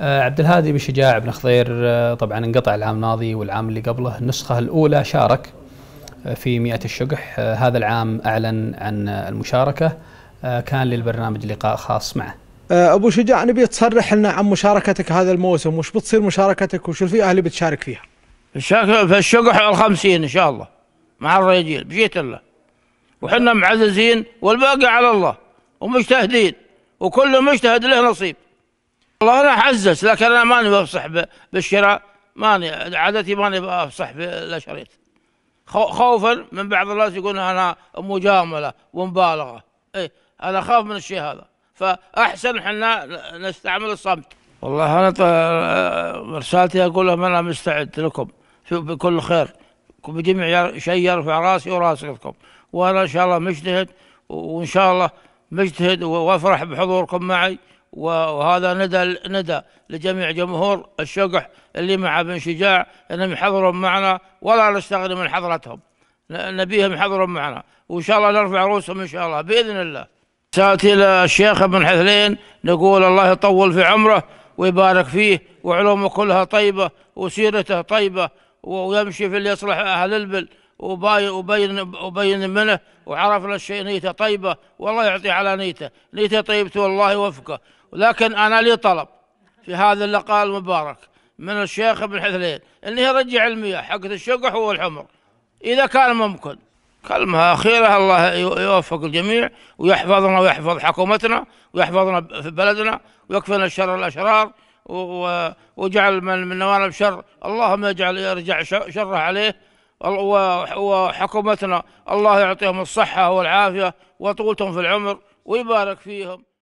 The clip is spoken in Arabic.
آه، عبد الهادي بشجاع بن خضير آه، طبعا انقطع العام الماضي والعام اللي قبله النسخة الأولى شارك آه، في مئة الشقح هذا العام أعلن عن المشاركة كان للبرنامج لقاء خاص معه أبو شجاع نبي تصرح لنا عن مشاركتك هذا الموسم وش بتصير مشاركتك وش الفئة اللي بتشارك فيها في الشقح الخمسين إن شاء الله مع الرجال بجيت الله وحنا معززين والباقي على الله ومجتهدين وكل مجتهد له نصيب والله انا حزز لكن انا ماني بفصح بالشراء ماني عادتي ماني بفصح شريت خوفا من بعض الناس يقولون انا مجامله ومبالغه اي انا اخاف من الشيء هذا فاحسن احنا نستعمل الصمت والله انا رسالتي اقول لهم انا مستعد لكم بكل خير بجميع شيء يرفع راسي وراسكم وانا ان شاء الله مجتهد وان شاء الله مجتهد وافرح بحضوركم معي وهذا ندى ندى لجميع جمهور الشقح اللي مع بن شجاع انهم يحضرون معنا ولا نستغني من حضرتهم نبيهم يحضرون معنا وان شاء الله نرفع رؤوسهم ان شاء الله باذن الله. الى الشيخ ابن حثلين نقول الله يطول في عمره ويبارك فيه وعلومه كلها طيبه وسيرته طيبه ويمشي في اللي يصلح اهل البل وباين وبين منه وعرف له الشيء نيته طيبه والله يعطيه على نيته، نيته طيبته والله يوفقه، ولكن انا لي طلب في هذا اللقاء المبارك من الشيخ ابن حثلين انه يرجع المياه حقت الشقح والحمر اذا كان ممكن. كلمة أخيرة الله يوفق الجميع ويحفظنا ويحفظ حكومتنا ويحفظنا في بلدنا ويكفينا الشر الأشرار وجعل من من نوالب شر اللهم يجعل يرجع شره عليه وحكومتنا الله يعطيهم الصحة والعافية وطولتهم في العمر ويبارك فيهم